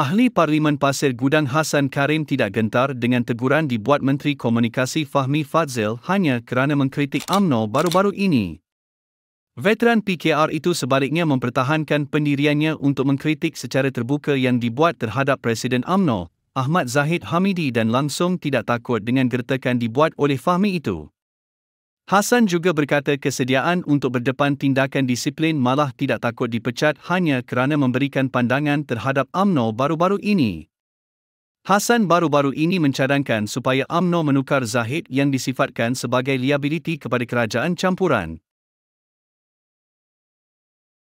Ahli Parlimen Pasir Gudang Hasan Karim tidak gentar dengan teguran dibuat Menteri Komunikasi Fahmi Fadzil hanya kerana mengkritik AMNO baru-baru ini. Veteran PKR itu sebaliknya mempertahankan pendiriannya untuk mengkritik secara terbuka yang dibuat terhadap Presiden AMNO, Ahmad Zahid Hamidi dan langsung tidak takut dengan gertakan dibuat oleh Fahmi itu. Hasan juga berkata kesediaan untuk berdepan tindakan disiplin malah tidak takut dipecat hanya kerana memberikan pandangan terhadap AMNO baru-baru ini. Hasan baru-baru ini mencadangkan supaya AMNO menukar Zahid yang disifatkan sebagai liability kepada kerajaan campuran